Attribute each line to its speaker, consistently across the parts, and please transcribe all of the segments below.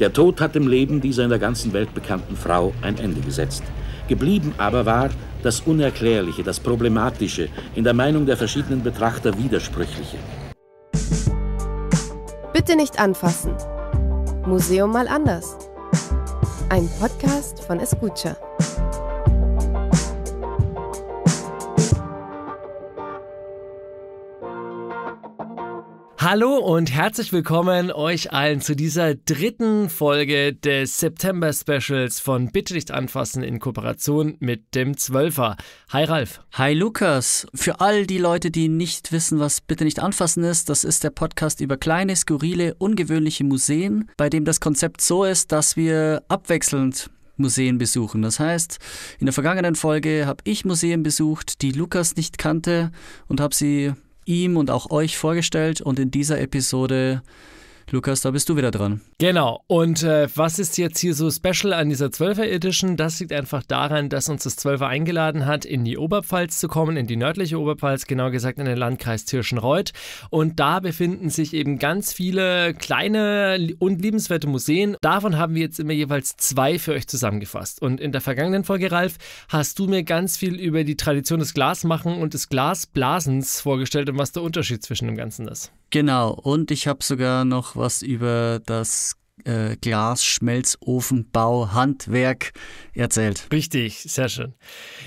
Speaker 1: Der Tod hat dem Leben dieser in der ganzen Welt bekannten Frau ein Ende gesetzt. Geblieben aber war das Unerklärliche, das Problematische, in der Meinung der verschiedenen Betrachter
Speaker 2: Widersprüchliche.
Speaker 3: Bitte nicht anfassen. Museum mal anders. Ein Podcast von Escucha. Hallo und herzlich willkommen euch allen zu dieser dritten Folge des September Specials von Bitte nicht anfassen in Kooperation mit dem Zwölfer. Hi Ralf. Hi Lukas. Für all die Leute, die nicht wissen, was
Speaker 4: Bitte nicht anfassen ist, das ist der Podcast über kleine, skurrile, ungewöhnliche Museen, bei dem das Konzept so ist, dass wir abwechselnd Museen besuchen. Das heißt, in der vergangenen Folge habe ich Museen besucht, die Lukas nicht kannte und habe sie ihm und auch euch vorgestellt und in dieser Episode Lukas, da bist du wieder dran.
Speaker 3: Genau. Und äh, was ist jetzt hier so special an dieser 12er Edition? Das liegt einfach daran, dass uns das 12er eingeladen hat, in die Oberpfalz zu kommen, in die nördliche Oberpfalz, genau gesagt in den Landkreis Tirschenreuth. Und da befinden sich eben ganz viele kleine und liebenswerte Museen. Davon haben wir jetzt immer jeweils zwei für euch zusammengefasst. Und in der vergangenen Folge, Ralf, hast du mir ganz viel über die Tradition des Glasmachen und des Glasblasens vorgestellt und was der Unterschied zwischen dem Ganzen ist.
Speaker 4: Genau, und ich habe sogar noch was über das äh, Glasschmelzofenbauhandwerk erzählt. Richtig, sehr schön.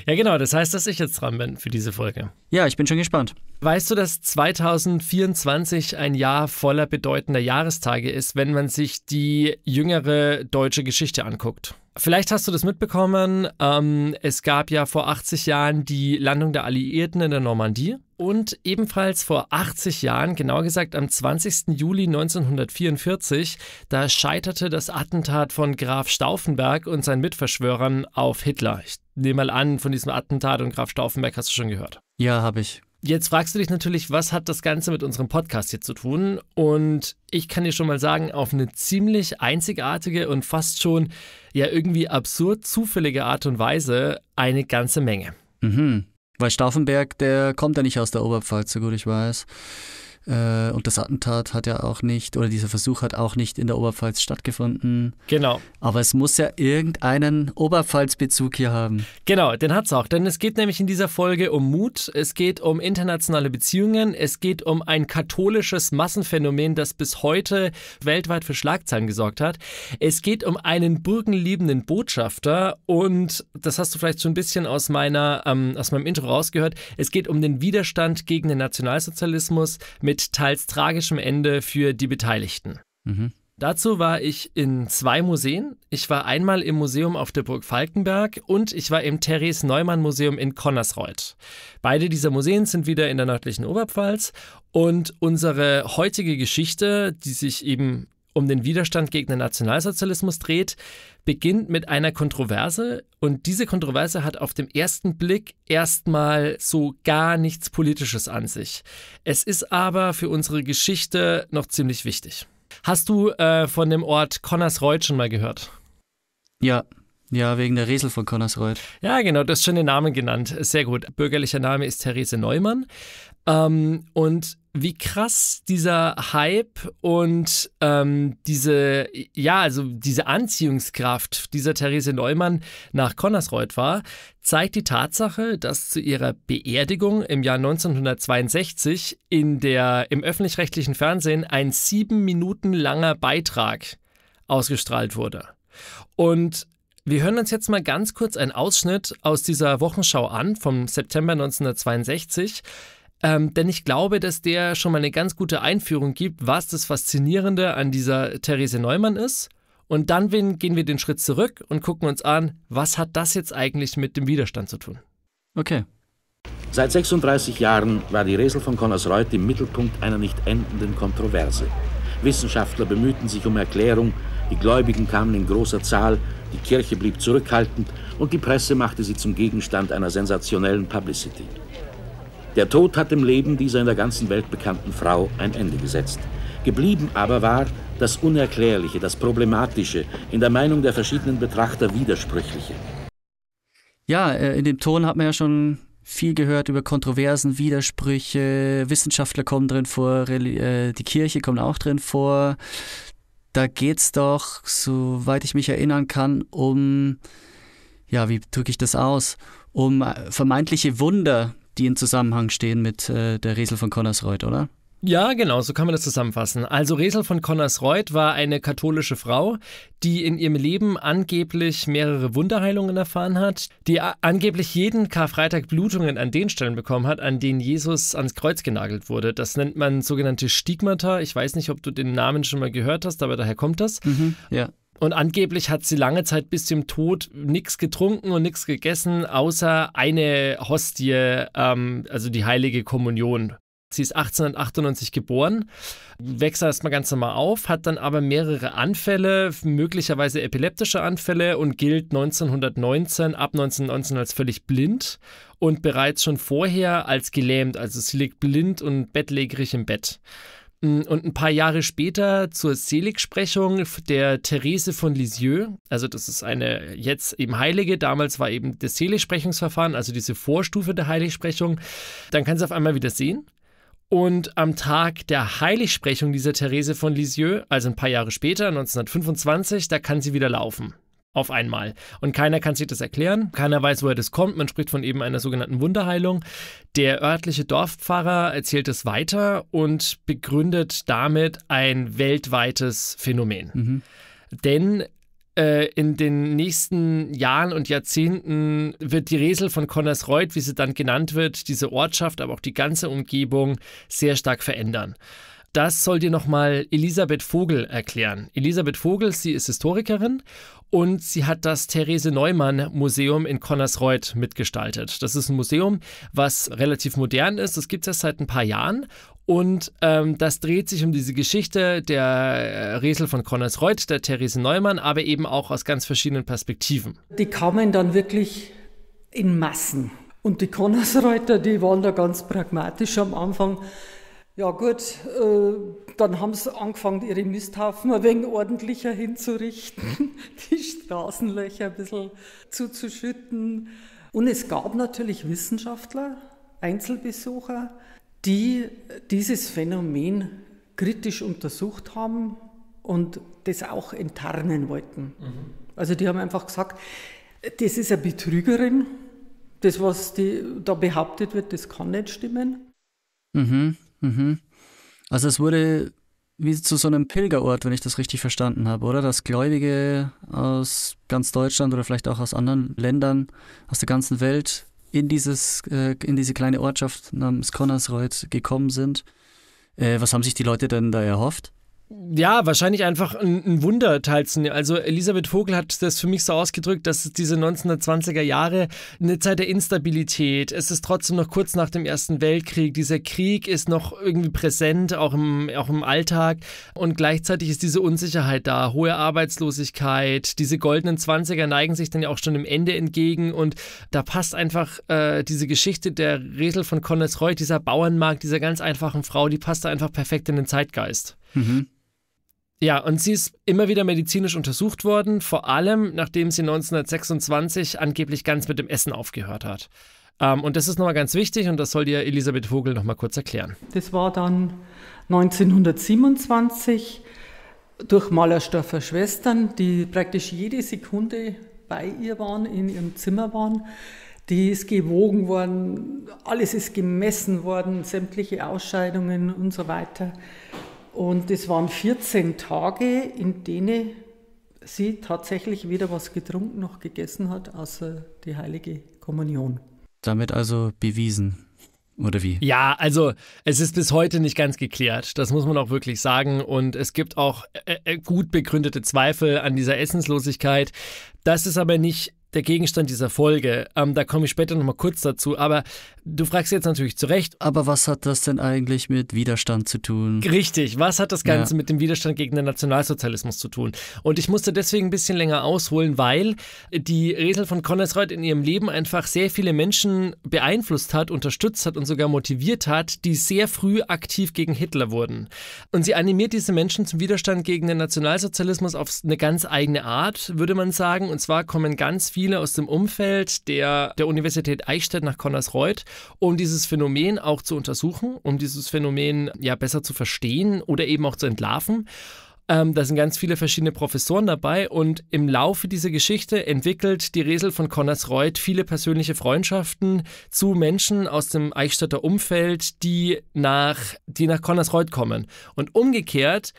Speaker 3: Ja, genau, das heißt, dass ich jetzt dran bin für diese Folge. Ja, ich bin schon gespannt. Weißt du, dass 2024 ein Jahr voller bedeutender Jahrestage ist, wenn man sich die jüngere deutsche Geschichte anguckt? Vielleicht hast du das mitbekommen. Ähm, es gab ja vor 80 Jahren die Landung der Alliierten in der Normandie. Und ebenfalls vor 80 Jahren, genau gesagt am 20. Juli 1944, da scheiterte das Attentat von Graf Stauffenberg und seinen Mitverschwörern auf Hitler. Ich nehme mal an, von diesem Attentat und Graf Stauffenberg hast du schon gehört.
Speaker 4: Ja, habe ich.
Speaker 3: Jetzt fragst du dich natürlich, was hat das Ganze mit unserem Podcast hier zu tun? Und ich kann dir schon mal sagen, auf eine ziemlich einzigartige und fast schon ja irgendwie absurd zufällige Art und Weise eine ganze Menge.
Speaker 2: Mhm.
Speaker 4: Weil Stauffenberg, der kommt ja nicht aus der Oberpfalz, so gut ich weiß. Äh, und das Attentat hat ja auch nicht, oder dieser Versuch hat auch nicht in der Oberpfalz
Speaker 3: stattgefunden. Genau. Aber es muss ja irgendeinen Oberpfalz-Bezug hier haben. Genau, den hat es auch. Denn es geht nämlich in dieser Folge um Mut, es geht um internationale Beziehungen, es geht um ein katholisches Massenphänomen, das bis heute weltweit für Schlagzeilen gesorgt hat. Es geht um einen burgenliebenden Botschafter und das hast du vielleicht schon ein bisschen aus, meiner, ähm, aus meinem Intro rausgehört. Es geht um den Widerstand gegen den Nationalsozialismus mit mit teils tragischem Ende für die Beteiligten. Mhm. Dazu war ich in zwei Museen. Ich war einmal im Museum auf der Burg Falkenberg und ich war im Therese Neumann Museum in Connersreuth. Beide dieser Museen sind wieder in der nördlichen Oberpfalz und unsere heutige Geschichte, die sich eben um den Widerstand gegen den Nationalsozialismus dreht, beginnt mit einer Kontroverse. Und diese Kontroverse hat auf dem ersten Blick erstmal so gar nichts Politisches an sich. Es ist aber für unsere Geschichte noch ziemlich wichtig. Hast du äh, von dem Ort Connersreuth schon mal gehört? Ja, ja, wegen der Riesel von Connersreuth. Ja, genau, du hast schon den Namen genannt. Sehr gut. Bürgerlicher Name ist Therese Neumann. Ähm, und wie krass dieser Hype und ähm, diese, ja, also diese Anziehungskraft dieser Therese Neumann nach Konnersreuth war, zeigt die Tatsache, dass zu ihrer Beerdigung im Jahr 1962 in der, im öffentlich-rechtlichen Fernsehen ein sieben Minuten langer Beitrag ausgestrahlt wurde. Und wir hören uns jetzt mal ganz kurz einen Ausschnitt aus dieser Wochenschau an vom September 1962. Ähm, denn ich glaube, dass der schon mal eine ganz gute Einführung gibt, was das Faszinierende an dieser Therese Neumann ist. Und dann gehen wir den Schritt zurück und gucken uns an, was hat das jetzt eigentlich mit dem Widerstand zu tun. Okay.
Speaker 1: Seit 36 Jahren war die Resel von Konnersreuth im Mittelpunkt einer nicht endenden Kontroverse. Wissenschaftler bemühten sich um Erklärung, die Gläubigen kamen in großer Zahl, die Kirche blieb zurückhaltend und die Presse machte sie zum Gegenstand einer sensationellen Publicity. Der Tod hat dem Leben dieser in der ganzen Welt bekannten Frau ein Ende gesetzt. Geblieben aber war das Unerklärliche, das Problematische, in der Meinung der verschiedenen Betrachter Widersprüchliche.
Speaker 4: Ja, äh, in dem Ton hat man ja schon viel gehört über Kontroversen, Widersprüche, Wissenschaftler kommen drin vor, äh, die Kirche kommt auch drin vor. Da geht es doch, soweit ich mich erinnern kann, um, ja, wie drücke ich das aus, um äh, vermeintliche Wunder, die in Zusammenhang stehen mit äh, der Riesel von Connersreuth,
Speaker 3: oder? Ja, genau, so kann man das zusammenfassen. Also Resel von Connersreuth war eine katholische Frau, die in ihrem Leben angeblich mehrere Wunderheilungen erfahren hat, die angeblich jeden Karfreitag Blutungen an den Stellen bekommen hat, an denen Jesus ans Kreuz genagelt wurde. Das nennt man sogenannte Stigmata. Ich weiß nicht, ob du den Namen schon mal gehört hast, aber daher kommt das. Mhm, ja. Und angeblich hat sie lange Zeit bis zum Tod nichts getrunken und nichts gegessen, außer eine Hostie, ähm, also die heilige Kommunion. Sie ist 1898 geboren, wächst erstmal ganz normal auf, hat dann aber mehrere Anfälle, möglicherweise epileptische Anfälle und gilt 1919, ab 1919 als völlig blind und bereits schon vorher als gelähmt. Also sie liegt blind und bettlägerig im Bett. Hm, und ein paar Jahre später zur Seligsprechung der Therese von Lisieux, also das ist eine jetzt eben Heilige, damals war eben das Seligsprechungsverfahren, also diese Vorstufe der Heiligsprechung, dann kann sie auf einmal wieder sehen. Und am Tag der Heiligsprechung dieser Therese von Lisieux, also ein paar Jahre später, 1925, da kann sie wieder laufen auf einmal. Und keiner kann sich das erklären, keiner weiß, woher das kommt. Man spricht von eben einer sogenannten Wunderheilung. Der örtliche Dorfpfarrer erzählt es weiter und begründet damit ein weltweites Phänomen. Mhm. Denn äh, in den nächsten Jahren und Jahrzehnten wird die Resel von Connersreuth, wie sie dann genannt wird, diese Ortschaft, aber auch die ganze Umgebung sehr stark verändern. Das soll dir nochmal Elisabeth Vogel erklären. Elisabeth Vogel, sie ist Historikerin und sie hat das Therese Neumann Museum in Connersreuth mitgestaltet. Das ist ein Museum, was relativ modern ist. Das gibt es erst seit ein paar Jahren. Und ähm, das dreht sich um diese Geschichte der äh, Resel von Connersreuth, der Therese Neumann, aber eben auch aus ganz verschiedenen Perspektiven. Die kamen dann wirklich
Speaker 5: in Massen. Und die Connersreuther, die waren da ganz pragmatisch am Anfang ja gut, äh, dann haben sie angefangen, ihre Misthaufen ein wenig ordentlicher hinzurichten, die Straßenlöcher ein bisschen zuzuschütten. Und es gab natürlich Wissenschaftler, Einzelbesucher, die dieses Phänomen kritisch untersucht haben und das auch enttarnen wollten. Mhm. Also die haben einfach gesagt, das ist eine Betrügerin, das, was die, da behauptet wird, das kann nicht stimmen.
Speaker 4: Mhm. Mhm. Also es wurde wie zu so einem Pilgerort, wenn ich das richtig verstanden habe, oder? Dass Gläubige aus ganz Deutschland oder vielleicht auch aus anderen Ländern, aus der ganzen Welt in, dieses, äh, in diese kleine Ortschaft namens Konnersreuth gekommen sind. Äh, was haben sich die Leute denn da erhofft?
Speaker 3: ja, wahrscheinlich einfach ein, ein Wunder teilzunehmen. Also Elisabeth Vogel hat das für mich so ausgedrückt, dass diese 1920er Jahre eine Zeit der Instabilität. Es ist trotzdem noch kurz nach dem Ersten Weltkrieg. Dieser Krieg ist noch irgendwie präsent, auch im, auch im Alltag. Und gleichzeitig ist diese Unsicherheit da, hohe Arbeitslosigkeit. Diese goldenen 20er neigen sich dann ja auch schon im Ende entgegen. Und da passt einfach äh, diese Geschichte der Resel von Connors Reut, dieser Bauernmarkt, dieser ganz einfachen Frau, die passt da einfach perfekt in den Zeitgeist. Mhm. Ja, und sie ist immer wieder medizinisch untersucht worden, vor allem nachdem sie 1926 angeblich ganz mit dem Essen aufgehört hat. Ähm, und das ist nochmal ganz wichtig und das soll dir Elisabeth Vogel nochmal kurz erklären. Das war
Speaker 5: dann 1927 durch Malersdorfer Schwestern, die praktisch jede Sekunde bei ihr waren, in ihrem Zimmer waren. Die ist gewogen worden, alles ist gemessen worden, sämtliche Ausscheidungen und so weiter. Und es waren 14 Tage, in denen sie tatsächlich weder was getrunken noch gegessen hat, außer die heilige Kommunion.
Speaker 4: Damit also bewiesen. Oder wie?
Speaker 3: Ja, also es ist bis heute nicht ganz geklärt. Das muss man auch wirklich sagen. Und es gibt auch äh, äh gut begründete Zweifel an dieser Essenslosigkeit. Das ist aber nicht der Gegenstand dieser Folge. Ähm, da komme ich später nochmal kurz dazu. Aber du fragst jetzt natürlich zu Recht. Aber was hat das denn eigentlich mit
Speaker 4: Widerstand zu tun?
Speaker 3: Richtig, was hat das Ganze ja. mit dem Widerstand gegen den Nationalsozialismus zu tun? Und ich musste deswegen ein bisschen länger ausholen, weil die Resel von Konnersreuth in ihrem Leben einfach sehr viele Menschen beeinflusst hat, unterstützt hat und sogar motiviert hat, die sehr früh aktiv gegen Hitler wurden. Und sie animiert diese Menschen zum Widerstand gegen den Nationalsozialismus auf eine ganz eigene Art, würde man sagen. Und zwar kommen ganz viele viele aus dem Umfeld der, der Universität Eichstätt nach Konnersreuth, um dieses Phänomen auch zu untersuchen, um dieses Phänomen ja besser zu verstehen oder eben auch zu entlarven. Ähm, da sind ganz viele verschiedene Professoren dabei und im Laufe dieser Geschichte entwickelt die Resel von Konnersreuth viele persönliche Freundschaften zu Menschen aus dem Eichstätter Umfeld, die nach, die nach Konnersreuth kommen. Und umgekehrt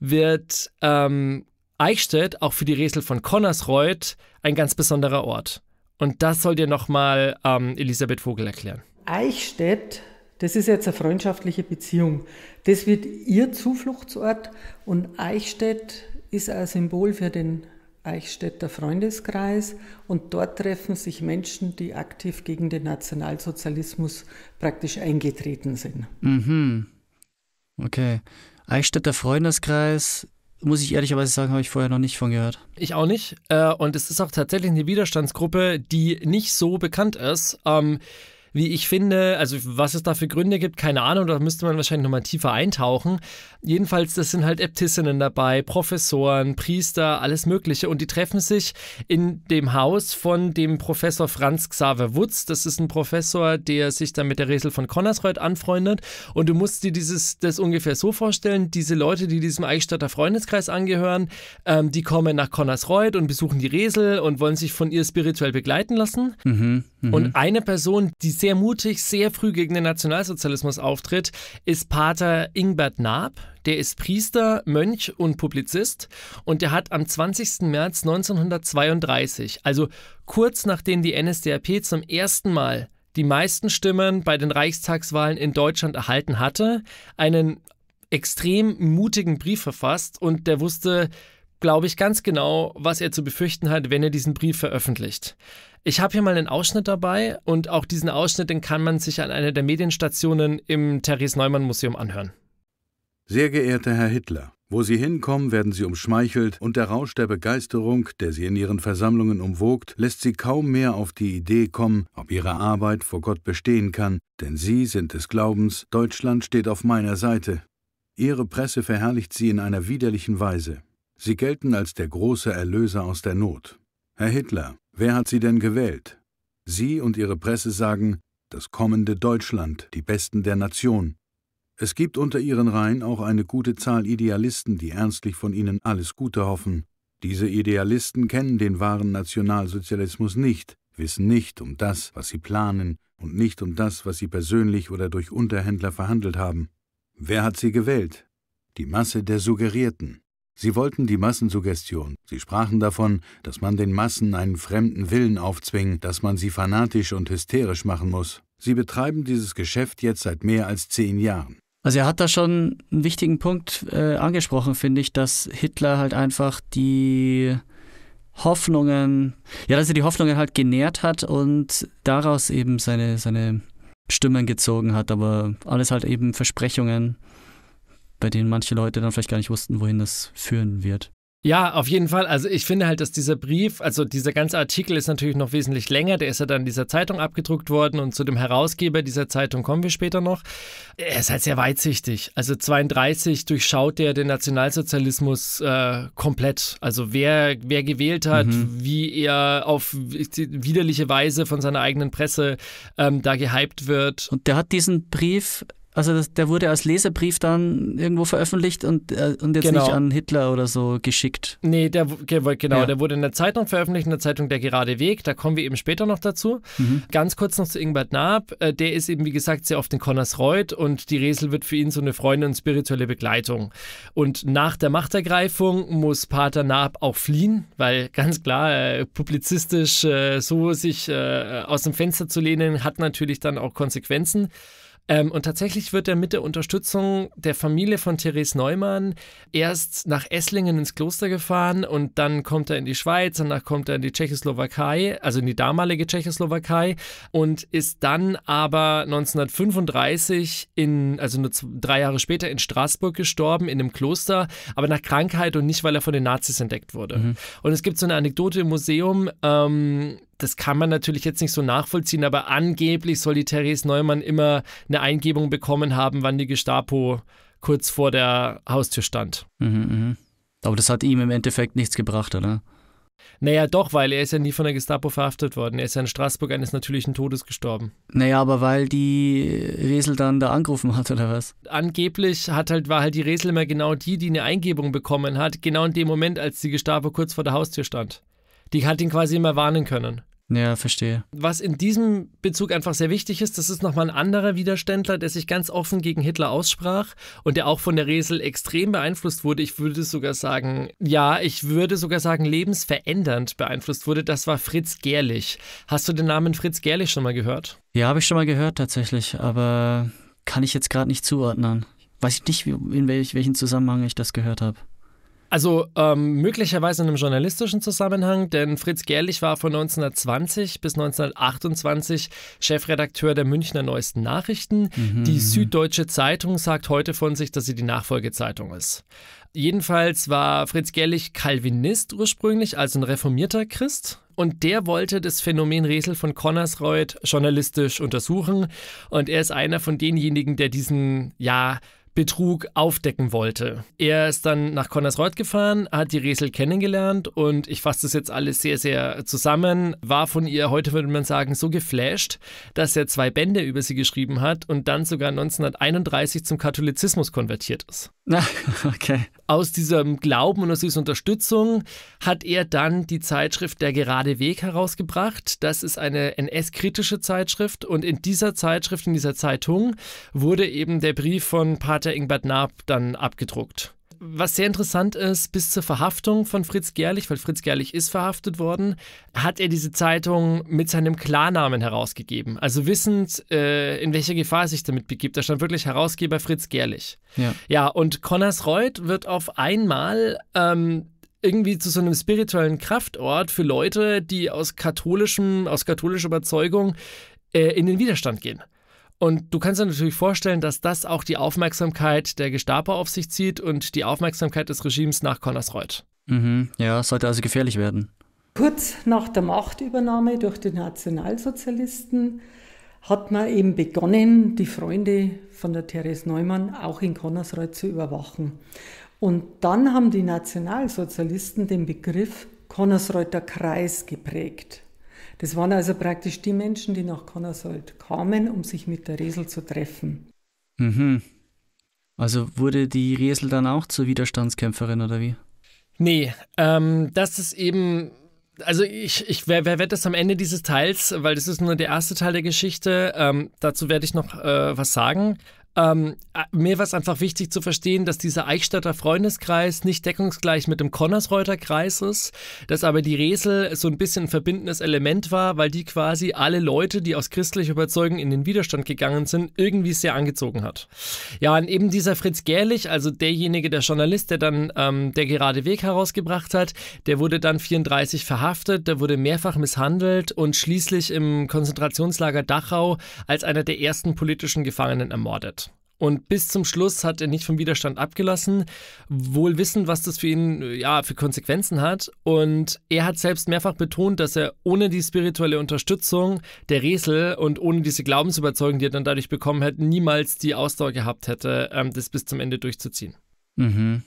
Speaker 3: wird ähm, Eichstätt, auch für die Resel von Connersreuth, ein ganz besonderer Ort. Und das soll dir nochmal ähm, Elisabeth Vogel erklären.
Speaker 5: Eichstätt, das ist jetzt eine freundschaftliche Beziehung. Das wird ihr Zufluchtsort und Eichstätt ist ein Symbol für den Eichstätter Freundeskreis und dort treffen sich Menschen, die aktiv gegen den Nationalsozialismus praktisch eingetreten sind.
Speaker 4: Mhm. Okay. Eichstätter Freundeskreis, muss ich ehrlicherweise sagen, habe ich vorher noch nicht von gehört.
Speaker 3: Ich auch nicht. Äh, und es ist auch tatsächlich eine Widerstandsgruppe, die nicht so bekannt ist. Ähm, wie ich finde, also was es da für Gründe gibt, keine Ahnung, da müsste man wahrscheinlich nochmal tiefer eintauchen. Jedenfalls, das sind halt Äbtissinnen dabei, Professoren, Priester, alles Mögliche und die treffen sich in dem Haus von dem Professor Franz Xaver Wutz. Das ist ein Professor, der sich dann mit der Resel von Konnersreuth anfreundet und du musst dir dieses, das ungefähr so vorstellen, diese Leute, die diesem Eichstätter Freundeskreis angehören, ähm, die kommen nach Konnersreuth und besuchen die Resel und wollen sich von ihr spirituell begleiten lassen.
Speaker 4: Mhm. Mhm. Und
Speaker 3: eine Person, die sehr mutig, sehr früh gegen den Nationalsozialismus auftritt, ist Pater Ingbert Naab. Der ist Priester, Mönch und Publizist und der hat am 20. März 1932, also kurz nachdem die NSDAP zum ersten Mal die meisten Stimmen bei den Reichstagswahlen in Deutschland erhalten hatte, einen extrem mutigen Brief verfasst und der wusste, glaube ich, ganz genau, was er zu befürchten hat, wenn er diesen Brief veröffentlicht. Ich habe hier mal einen Ausschnitt dabei und auch diesen Ausschnitt, den kann man sich an einer der Medienstationen im Therese-Neumann-Museum anhören.
Speaker 2: Sehr geehrter Herr Hitler, wo Sie hinkommen, werden Sie umschmeichelt und der Rausch der Begeisterung, der Sie in Ihren Versammlungen umwogt, lässt Sie kaum mehr auf die Idee kommen, ob Ihre Arbeit vor Gott bestehen kann, denn Sie sind des Glaubens, Deutschland steht auf meiner Seite. Ihre Presse verherrlicht Sie in einer widerlichen Weise. Sie gelten als der große Erlöser aus der Not. Herr Hitler, wer hat Sie denn gewählt? Sie und Ihre Presse sagen, das kommende Deutschland, die Besten der Nation. Es gibt unter Ihren Reihen auch eine gute Zahl Idealisten, die ernstlich von Ihnen alles Gute hoffen. Diese Idealisten kennen den wahren Nationalsozialismus nicht, wissen nicht um das, was sie planen, und nicht um das, was sie persönlich oder durch Unterhändler verhandelt haben. Wer hat sie gewählt? Die Masse der Suggerierten. Sie wollten die Massensuggestion. Sie sprachen davon, dass man den Massen einen fremden Willen aufzwingen, dass man sie fanatisch und hysterisch machen muss. Sie betreiben dieses Geschäft jetzt seit mehr als zehn Jahren.
Speaker 4: Also er hat da schon einen wichtigen Punkt äh, angesprochen, finde ich, dass Hitler halt einfach die Hoffnungen, ja, dass er die Hoffnungen halt genährt hat und daraus eben seine, seine Stimmen gezogen hat, aber alles halt eben Versprechungen bei denen manche Leute dann vielleicht gar nicht wussten, wohin das führen wird.
Speaker 3: Ja, auf jeden Fall. Also ich finde halt, dass dieser Brief, also dieser ganze Artikel ist natürlich noch wesentlich länger. Der ist ja dann in dieser Zeitung abgedruckt worden und zu dem Herausgeber dieser Zeitung kommen wir später noch. Er ist halt sehr weitsichtig. Also 32 durchschaut er den Nationalsozialismus äh, komplett. Also wer, wer gewählt hat, mhm. wie er auf widerliche Weise von seiner eigenen Presse ähm, da gehypt wird. Und der hat diesen Brief also das, der wurde als Leserbrief dann irgendwo veröffentlicht und, äh, und jetzt genau. nicht an Hitler oder so geschickt. Nee, der, genau, ja. der wurde in der Zeitung veröffentlicht, in der Zeitung Der gerade Weg, da kommen wir eben später noch dazu. Mhm. Ganz kurz noch zu Ingbert Naab, äh, der ist eben wie gesagt sehr oft in Konnersreuth und die Resel wird für ihn so eine Freundin und spirituelle Begleitung. Und nach der Machtergreifung muss Pater Naab auch fliehen, weil ganz klar, äh, publizistisch äh, so sich äh, aus dem Fenster zu lehnen, hat natürlich dann auch Konsequenzen. Ähm, und tatsächlich wird er mit der Unterstützung der Familie von Therese Neumann erst nach Esslingen ins Kloster gefahren und dann kommt er in die Schweiz, danach kommt er in die Tschechoslowakei, also in die damalige Tschechoslowakei und ist dann aber 1935 in, also nur drei Jahre später in Straßburg gestorben, in einem Kloster, aber nach Krankheit und nicht, weil er von den Nazis entdeckt wurde. Mhm. Und es gibt so eine Anekdote im Museum, ähm, das kann man natürlich jetzt nicht so nachvollziehen, aber angeblich soll die Therese Neumann immer eine Eingebung bekommen haben, wann die Gestapo kurz vor der Haustür stand. Mhm, mh.
Speaker 4: Aber das hat ihm im Endeffekt nichts gebracht, oder?
Speaker 3: Naja, doch, weil er ist ja nie von der Gestapo verhaftet worden. Er ist ja in Straßburg eines natürlichen Todes gestorben.
Speaker 4: Naja, aber weil die Resel dann da angerufen hat, oder was?
Speaker 3: Angeblich hat halt, war halt die Resel immer genau die, die eine Eingebung bekommen hat, genau in dem Moment, als die Gestapo kurz vor der Haustür stand die halt ihn quasi immer warnen können.
Speaker 4: Ja, verstehe.
Speaker 3: Was in diesem Bezug einfach sehr wichtig ist, das ist nochmal ein anderer Widerständler, der sich ganz offen gegen Hitler aussprach und der auch von der Resel extrem beeinflusst wurde. Ich würde sogar sagen, ja, ich würde sogar sagen, lebensverändernd beeinflusst wurde. Das war Fritz Gerlich. Hast du den Namen Fritz Gerlich schon mal gehört?
Speaker 4: Ja, habe ich schon mal gehört tatsächlich, aber kann ich jetzt gerade nicht zuordnen. Weiß ich nicht, in welch, welchen Zusammenhang ich das gehört habe.
Speaker 3: Also ähm, möglicherweise in einem journalistischen Zusammenhang, denn Fritz Gerlich war von 1920 bis 1928 Chefredakteur der Münchner Neuesten Nachrichten. Mhm. Die Süddeutsche Zeitung sagt heute von sich, dass sie die Nachfolgezeitung ist. Jedenfalls war Fritz Gerlich Calvinist ursprünglich, also ein reformierter Christ. Und der wollte das Phänomen Resel von Connersreuth journalistisch untersuchen. Und er ist einer von denjenigen, der diesen, ja, Betrug aufdecken wollte. Er ist dann nach Konnersreuth gefahren, hat die Resel kennengelernt und ich fasse das jetzt alles sehr, sehr zusammen, war von ihr, heute würde man sagen, so geflasht, dass er zwei Bände über sie geschrieben hat und dann sogar 1931 zum Katholizismus konvertiert ist. okay aus diesem Glauben und aus dieser Unterstützung hat er dann die Zeitschrift Der gerade Weg herausgebracht. Das ist eine NS-kritische Zeitschrift und in dieser Zeitschrift, in dieser Zeitung wurde eben der Brief von Pater Ingbert Naab dann abgedruckt. Was sehr interessant ist, bis zur Verhaftung von Fritz Gerlich, weil Fritz Gerlich ist verhaftet worden, hat er diese Zeitung mit seinem Klarnamen herausgegeben. Also wissend, äh, in welcher Gefahr er sich damit begibt. Da stand wirklich Herausgeber Fritz Gerlich. Ja, ja und Connors Reuth wird auf einmal ähm, irgendwie zu so einem spirituellen Kraftort für Leute, die aus katholischem, aus katholischer Überzeugung äh, in den Widerstand gehen. Und du kannst dir natürlich vorstellen, dass das auch die Aufmerksamkeit der Gestapo auf sich zieht und die Aufmerksamkeit des Regimes nach Connersreuth.
Speaker 4: Mhm, ja, sollte also gefährlich werden.
Speaker 5: Kurz nach der Machtübernahme durch die Nationalsozialisten hat man eben begonnen, die Freunde von der Therese Neumann auch in Connersreuth zu überwachen. Und dann haben die Nationalsozialisten den Begriff Connersreuther Kreis geprägt. Das waren also praktisch die Menschen, die nach Konnersold kamen, um sich mit der Riesel zu treffen.
Speaker 4: Mhm. Also wurde die Riesel dann auch zur Widerstandskämpferin oder wie?
Speaker 3: Nee, ähm, das ist eben also ich, ich wer, wer wird das am Ende dieses Teils, weil das ist nur der erste Teil der Geschichte, ähm, dazu werde ich noch äh, was sagen. Ähm, äh, mir war es einfach wichtig zu verstehen, dass dieser Eichstätter Freundeskreis nicht deckungsgleich mit dem Connersreuther Kreis ist, dass aber die Resel so ein bisschen ein verbindendes Element war, weil die quasi alle Leute, die aus christlicher Überzeugung in den Widerstand gegangen sind, irgendwie sehr angezogen hat. Ja, und eben dieser Fritz Gerlich, also derjenige, der Journalist, der dann ähm, der gerade Weg herausgebracht hat, der wurde dann 34 verhaftet, der wurde mehrfach misshandelt und schließlich im Konzentrationslager Dachau als einer der ersten politischen Gefangenen ermordet. Und bis zum Schluss hat er nicht vom Widerstand abgelassen, wohl wissend, was das für ihn ja, für Konsequenzen hat. Und er hat selbst mehrfach betont, dass er ohne die spirituelle Unterstützung der Resel und ohne diese Glaubensüberzeugung, die er dann dadurch bekommen hätte, niemals die Ausdauer gehabt hätte, ähm, das bis zum Ende durchzuziehen. Mhm.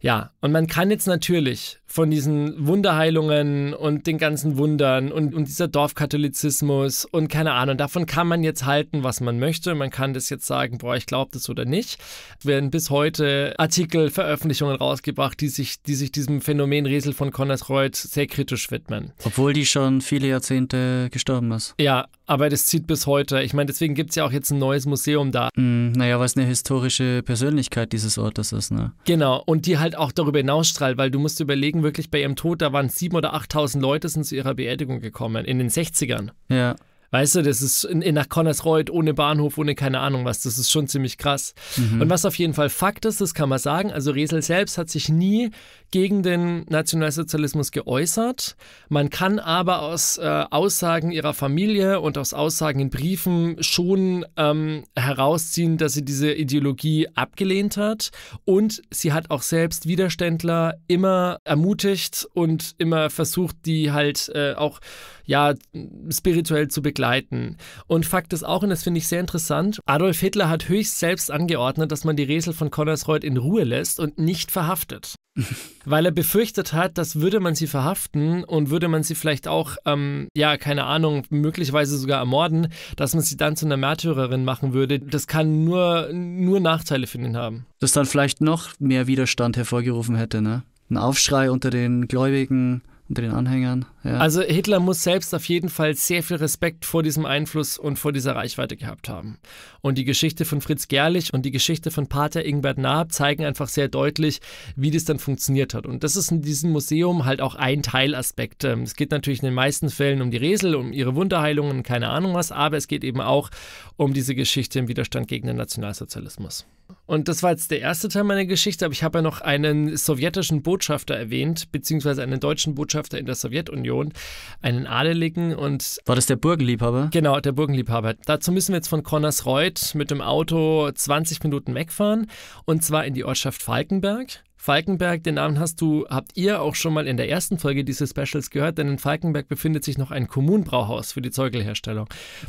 Speaker 3: Ja, und man kann jetzt natürlich von diesen Wunderheilungen und den ganzen Wundern und, und dieser Dorfkatholizismus und keine Ahnung. Davon kann man jetzt halten, was man möchte. Man kann das jetzt sagen, boah, ich glaube das oder nicht. Es werden bis heute Artikel, Veröffentlichungen rausgebracht, die sich, die sich diesem Phänomen Riesel von Konnersreuth sehr kritisch widmen. Obwohl die schon viele
Speaker 4: Jahrzehnte gestorben ist.
Speaker 3: Ja, aber das zieht bis heute. Ich meine, deswegen gibt es ja auch jetzt ein neues Museum da.
Speaker 4: Mm, naja, es eine historische Persönlichkeit dieses Ortes ist, ne?
Speaker 3: Genau, und die halt auch darüber hinaus strahlt, weil du musst überlegen, wirklich bei ihrem Tod, da waren 7.000 oder 8.000 Leute sind zu ihrer Beerdigung gekommen, in den 60ern. Ja. Weißt du, das ist in, in nach Connersreuth ohne Bahnhof, ohne keine Ahnung was. Das ist schon ziemlich krass. Mhm. Und was auf jeden Fall Fakt ist, das kann man sagen, also Resel selbst hat sich nie gegen den Nationalsozialismus geäußert. Man kann aber aus äh, Aussagen ihrer Familie und aus Aussagen in Briefen schon ähm, herausziehen, dass sie diese Ideologie abgelehnt hat. Und sie hat auch selbst Widerständler immer ermutigt und immer versucht, die halt äh, auch ja, spirituell zu begleiten begleiten. Und Fakt ist auch, und das finde ich sehr interessant, Adolf Hitler hat höchst selbst angeordnet, dass man die Resel von Connersreuth in Ruhe lässt und nicht verhaftet. Weil er befürchtet hat, dass würde man sie verhaften und würde man sie vielleicht auch, ähm, ja, keine Ahnung, möglicherweise sogar ermorden, dass man sie dann zu einer Märtyrerin machen würde. Das kann nur, nur Nachteile für ihn haben.
Speaker 4: Das dann vielleicht noch mehr Widerstand hervorgerufen hätte, ne? Ein Aufschrei unter den Gläubigen, unter den Anhängern. Ja. Also
Speaker 3: Hitler muss selbst auf jeden Fall sehr viel Respekt vor diesem Einfluss und vor dieser Reichweite gehabt haben. Und die Geschichte von Fritz Gerlich und die Geschichte von Pater Ingbert Naab zeigen einfach sehr deutlich, wie das dann funktioniert hat. Und das ist in diesem Museum halt auch ein Teilaspekt. Ähm, es geht natürlich in den meisten Fällen um die Resel, um ihre Wunderheilungen, keine Ahnung was, aber es geht eben auch um diese Geschichte im Widerstand gegen den Nationalsozialismus. Und das war jetzt der erste Teil meiner Geschichte, aber ich habe ja noch einen sowjetischen Botschafter erwähnt, beziehungsweise einen deutschen Botschafter Botschafter in der Sowjetunion, einen Adeligen und. War das der Burgenliebhaber? Genau, der Burgenliebhaber. Dazu müssen wir jetzt von Konnersreuth mit dem Auto 20 Minuten wegfahren und zwar in die Ortschaft Falkenberg. Falkenberg, den Namen hast du, habt ihr auch schon mal in der ersten Folge dieses Specials gehört, denn in Falkenberg befindet sich noch ein Kommunbrauhaus für die Zeugelherstellung.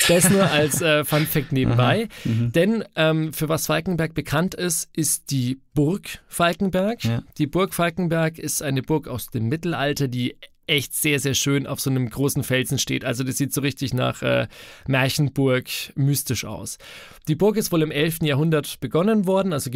Speaker 3: Das nur als äh, Fun Fact nebenbei. Aha, mhm. denn ähm, für was Falkenberg bekannt ist, ist die Burg Falkenberg. Ja. Die Burg Falkenberg ist eine Burg aus dem Mittelalter, die echt sehr, sehr schön auf so einem großen Felsen steht. Also das sieht so richtig nach äh, Märchenburg mystisch aus. Die Burg ist wohl im 11. Jahrhundert begonnen worden, also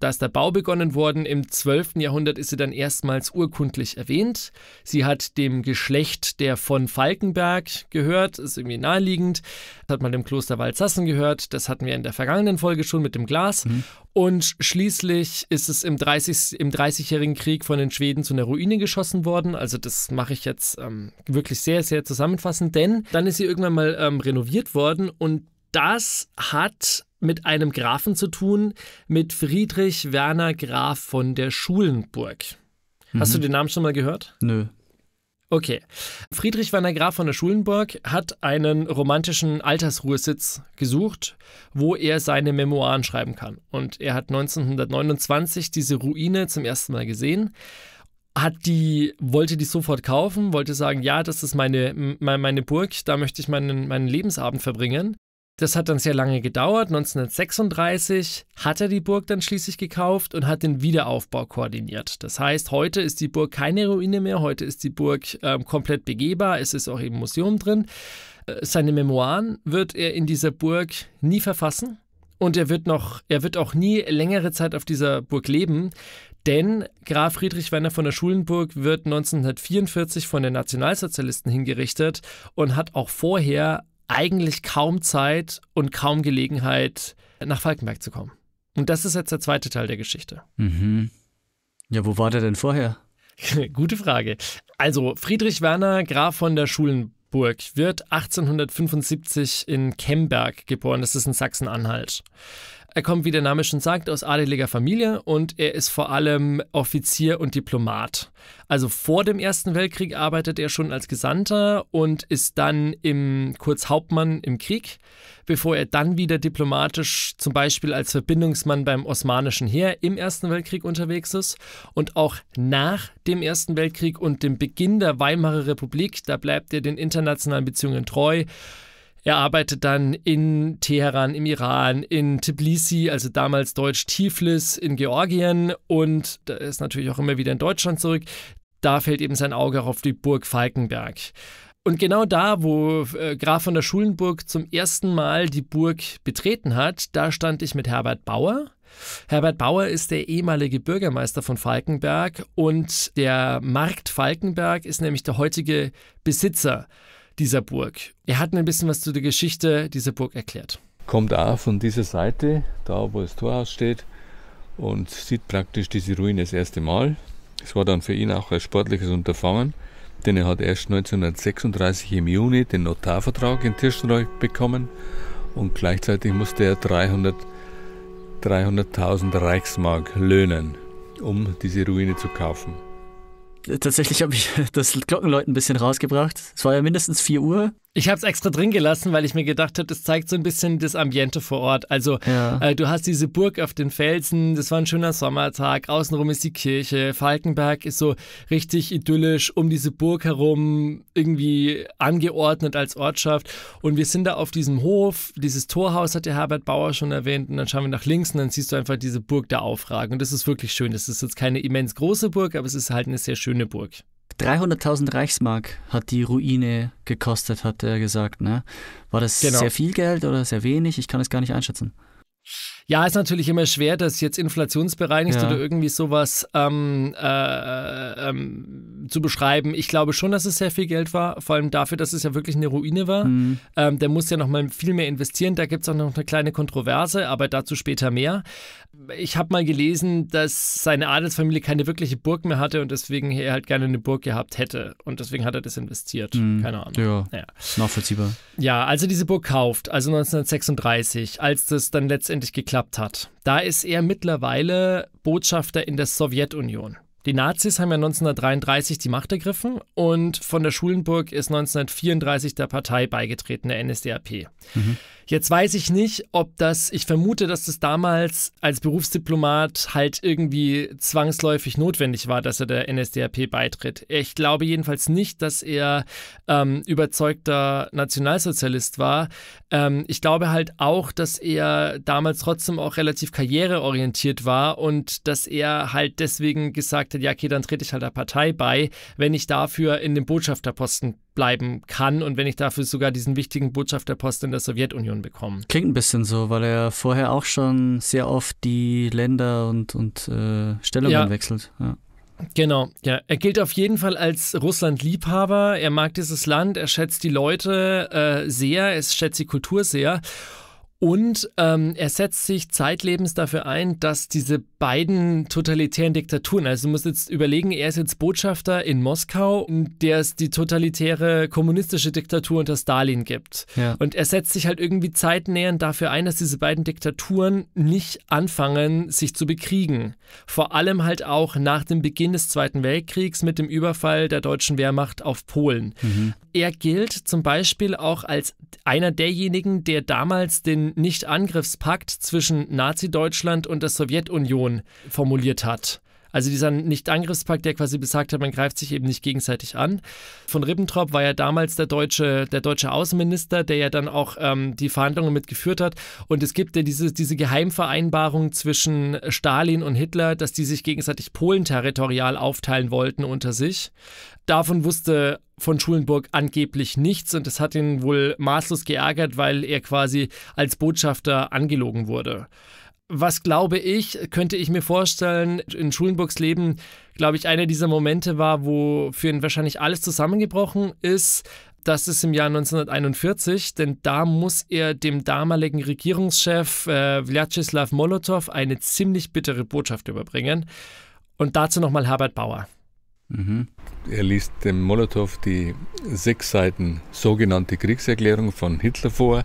Speaker 3: da ist der Bau begonnen worden. Im 12. Jahrhundert ist sie dann erstmals urkundlich erwähnt. Sie hat dem Geschlecht der von Falkenberg gehört, ist irgendwie naheliegend. Das hat man dem Kloster Waldsassen gehört, das hatten wir in der vergangenen Folge schon mit dem Glas. Mhm. Und schließlich ist es im 30-jährigen 30 Krieg von den Schweden zu einer Ruine geschossen worden. Also das mache ich jetzt ähm, wirklich sehr, sehr zusammenfassend, denn dann ist sie irgendwann mal ähm, renoviert worden und das hat mit einem Grafen zu tun, mit Friedrich Werner Graf von der Schulenburg. Hast mhm. du den Namen schon mal gehört? Nö, Okay. Friedrich Werner Graf von der Schulenburg hat einen romantischen Altersruhesitz gesucht, wo er seine Memoiren schreiben kann. Und er hat 1929 diese Ruine zum ersten Mal gesehen, hat die, wollte die sofort kaufen, wollte sagen, ja, das ist meine, meine Burg, da möchte ich meinen, meinen Lebensabend verbringen. Das hat dann sehr lange gedauert. 1936 hat er die Burg dann schließlich gekauft und hat den Wiederaufbau koordiniert. Das heißt, heute ist die Burg keine Ruine mehr, heute ist die Burg ähm, komplett begehbar, es ist auch im Museum drin. Äh, seine Memoiren wird er in dieser Burg nie verfassen und er wird, noch, er wird auch nie längere Zeit auf dieser Burg leben. Denn Graf Friedrich Werner von der Schulenburg wird 1944 von den Nationalsozialisten hingerichtet und hat auch vorher eigentlich kaum Zeit und kaum Gelegenheit, nach Falkenberg zu kommen. Und das ist jetzt der zweite Teil der Geschichte.
Speaker 4: Mhm. Ja, wo war der denn vorher?
Speaker 3: Gute Frage. Also, Friedrich Werner, Graf von der Schulenburg, wird 1875 in Kemberg geboren. Das ist in Sachsen-Anhalt. Er kommt, wie der Name schon sagt, aus adeliger Familie und er ist vor allem Offizier und Diplomat. Also vor dem Ersten Weltkrieg arbeitet er schon als Gesandter und ist dann im Hauptmann im Krieg, bevor er dann wieder diplomatisch zum Beispiel als Verbindungsmann beim osmanischen Heer im Ersten Weltkrieg unterwegs ist und auch nach dem Ersten Weltkrieg und dem Beginn der Weimarer Republik, da bleibt er den internationalen Beziehungen treu er arbeitet dann in Teheran, im Iran, in Tbilisi, also damals Deutsch Tiflis, in Georgien und da ist natürlich auch immer wieder in Deutschland zurück. Da fällt eben sein Auge auch auf die Burg Falkenberg. Und genau da, wo äh, Graf von der Schulenburg zum ersten Mal die Burg betreten hat, da stand ich mit Herbert Bauer. Herbert Bauer ist der ehemalige Bürgermeister von Falkenberg und der Markt Falkenberg ist nämlich der heutige Besitzer dieser Burg. Er hat mir ein bisschen was zu der Geschichte dieser Burg erklärt.
Speaker 1: Kommt auch von dieser Seite, da wo das Torhaus steht, und sieht praktisch diese Ruine das erste Mal. Es war dann für ihn auch ein sportliches Unterfangen, denn er hat erst 1936 im Juni den Notarvertrag in Tirschenreuth bekommen und gleichzeitig musste er 300 300.000 Reichsmark löhnen, um diese Ruine zu kaufen. Tatsächlich habe ich
Speaker 4: das Glockenläuten ein bisschen rausgebracht. Es war ja mindestens 4 Uhr.
Speaker 3: Ich habe es extra drin gelassen, weil ich mir gedacht habe, das zeigt so ein bisschen das Ambiente vor Ort. Also ja. äh, du hast diese Burg auf den Felsen, das war ein schöner Sommertag, außenrum ist die Kirche, Falkenberg ist so richtig idyllisch um diese Burg herum irgendwie angeordnet als Ortschaft und wir sind da auf diesem Hof, dieses Torhaus hat der Herbert Bauer schon erwähnt und dann schauen wir nach links und dann siehst du einfach diese Burg da aufragen und das ist wirklich schön. Das ist jetzt keine immens große Burg, aber es ist halt eine sehr schöne Burg. 300.000 Reichsmark hat die Ruine gekostet, hat er gesagt. Ne? War das genau. sehr
Speaker 4: viel Geld oder sehr wenig? Ich kann es gar nicht einschätzen.
Speaker 3: Ja, ist natürlich immer schwer, das jetzt inflationsbereinigt ja. oder irgendwie sowas ähm, äh, ähm, zu beschreiben. Ich glaube schon, dass es sehr viel Geld war, vor allem dafür, dass es ja wirklich eine Ruine war. Mhm. Ähm, der muss ja noch mal viel mehr investieren. Da gibt es auch noch eine kleine Kontroverse, aber dazu später mehr. Ich habe mal gelesen, dass seine Adelsfamilie keine wirkliche Burg mehr hatte und deswegen er halt gerne eine Burg gehabt hätte. Und deswegen hat er das investiert. Mhm. Keine Ahnung. Ja. ja, nachvollziehbar. Ja, also diese Burg kauft, also 1936, als das dann letztendlich geklappt geklappt hat. Da ist er mittlerweile Botschafter in der Sowjetunion. Die Nazis haben ja 1933 die Macht ergriffen und von der Schulenburg ist 1934 der Partei beigetreten, der NSDAP. Mhm. Jetzt weiß ich nicht, ob das, ich vermute, dass das damals als Berufsdiplomat halt irgendwie zwangsläufig notwendig war, dass er der NSDAP beitritt. Ich glaube jedenfalls nicht, dass er ähm, überzeugter Nationalsozialist war. Ähm, ich glaube halt auch, dass er damals trotzdem auch relativ karriereorientiert war und dass er halt deswegen gesagt hat, ja, okay, dann trete ich halt der Partei bei, wenn ich dafür in den Botschafterposten bleiben kann und wenn ich dafür sogar diesen wichtigen Botschafterposten in der Sowjetunion bekomme.
Speaker 4: Klingt ein bisschen so, weil er vorher auch schon sehr oft die Länder und, und äh, Stellungen ja. wechselt. Ja.
Speaker 3: Genau, ja. Er gilt auf jeden Fall als Russland-Liebhaber. Er mag dieses Land, er schätzt die Leute äh, sehr, er schätzt die Kultur sehr. Und ähm, er setzt sich zeitlebens dafür ein, dass diese beiden totalitären Diktaturen. Also du musst jetzt überlegen, er ist jetzt Botschafter in Moskau, der es die totalitäre kommunistische Diktatur unter Stalin gibt. Ja. Und er setzt sich halt irgendwie zeitnähernd dafür ein, dass diese beiden Diktaturen nicht anfangen, sich zu bekriegen. Vor allem halt auch nach dem Beginn des Zweiten Weltkriegs mit dem Überfall der deutschen Wehrmacht auf Polen. Mhm. Er gilt zum Beispiel auch als einer derjenigen, der damals den Nicht-Angriffspakt zwischen Nazi-Deutschland und der Sowjetunion Konvention formuliert hat. Also dieser Nicht-Angriffspakt, der quasi besagt hat, man greift sich eben nicht gegenseitig an. Von Ribbentrop war ja damals der deutsche, der deutsche Außenminister, der ja dann auch ähm, die Verhandlungen mitgeführt hat. Und es gibt ja diese, diese Geheimvereinbarung zwischen Stalin und Hitler, dass die sich gegenseitig Polen territorial aufteilen wollten unter sich. Davon wusste von Schulenburg angeblich nichts und das hat ihn wohl maßlos geärgert, weil er quasi als Botschafter angelogen wurde was glaube ich, könnte ich mir vorstellen, in Schulenburgs Leben, glaube ich, einer dieser Momente war, wo für ihn wahrscheinlich alles zusammengebrochen ist. Das ist im Jahr 1941, denn da muss er dem damaligen Regierungschef äh, Vyacheslav Molotow eine ziemlich bittere Botschaft überbringen. Und dazu nochmal Herbert Bauer.
Speaker 1: Mhm. Er liest dem Molotow die sechs Seiten sogenannte Kriegserklärung von Hitler vor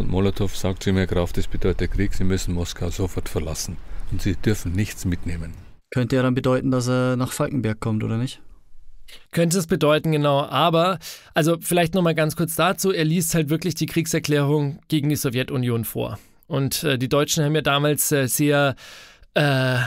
Speaker 1: und Molotow sagt zu ihm, Herr Graf, das bedeutet Krieg, Sie müssen Moskau sofort verlassen und Sie dürfen nichts mitnehmen.
Speaker 4: Könnte ja dann bedeuten, dass er nach Falkenberg kommt, oder nicht?
Speaker 3: Könnte es bedeuten, genau. Aber, also vielleicht nochmal ganz kurz dazu, er liest halt wirklich die Kriegserklärung gegen die Sowjetunion vor. Und äh, die Deutschen haben ja damals äh, sehr äh,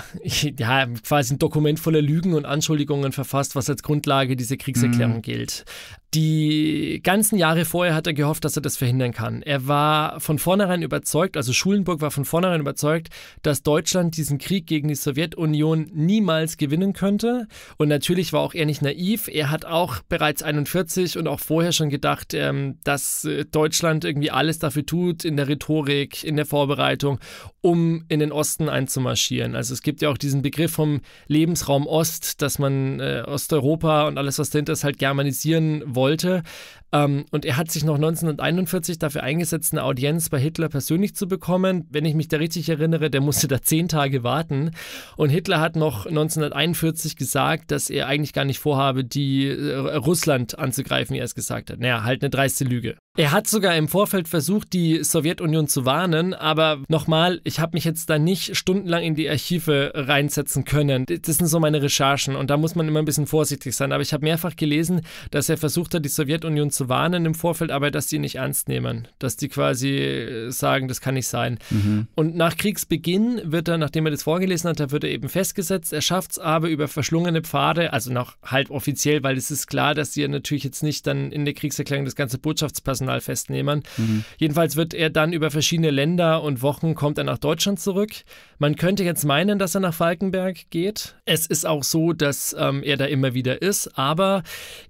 Speaker 3: ja, quasi ein Dokument voller Lügen und Anschuldigungen verfasst, was als Grundlage dieser Kriegserklärung mhm. gilt. Die ganzen Jahre vorher hat er gehofft, dass er das verhindern kann. Er war von vornherein überzeugt, also Schulenburg war von vornherein überzeugt, dass Deutschland diesen Krieg gegen die Sowjetunion niemals gewinnen könnte. Und natürlich war auch er nicht naiv. Er hat auch bereits 41 und auch vorher schon gedacht, ähm, dass äh, Deutschland irgendwie alles dafür tut, in der Rhetorik, in der Vorbereitung, um in den Osten einzumarschieren. Also es gibt ja auch diesen Begriff vom Lebensraum Ost, dass man äh, Osteuropa und alles, was dahinter ist, halt germanisieren wollte wollte. Ähm, und er hat sich noch 1941 dafür eingesetzt, eine Audienz bei Hitler persönlich zu bekommen. Wenn ich mich da richtig erinnere, der musste da zehn Tage warten. Und Hitler hat noch 1941 gesagt, dass er eigentlich gar nicht vorhabe, die äh, Russland anzugreifen, wie er es gesagt hat. Naja, halt eine dreiste Lüge. Er hat sogar im Vorfeld versucht, die Sowjetunion zu warnen, aber nochmal, ich habe mich jetzt da nicht stundenlang in die Archive reinsetzen können. Das sind so meine Recherchen und da muss man immer ein bisschen vorsichtig sein. Aber ich habe mehrfach gelesen, dass er versucht hat, die Sowjetunion zu warnen im Vorfeld, aber dass die nicht ernst nehmen. Dass die quasi äh, sagen, das kann nicht sein. Mhm. Und nach Kriegsbeginn wird er, nachdem er das vorgelesen hat, da wird er eben festgesetzt. Er schafft es aber über verschlungene Pfade, also noch halb offiziell, weil es ist klar, dass die natürlich jetzt nicht dann in der Kriegserklärung das ganze Botschaftspersonal festnehmen. Mhm. Jedenfalls wird er dann über verschiedene Länder und Wochen kommt er nach Deutschland zurück. Man könnte jetzt meinen, dass er nach Falkenberg geht. Es ist auch so, dass ähm, er da immer wieder ist, aber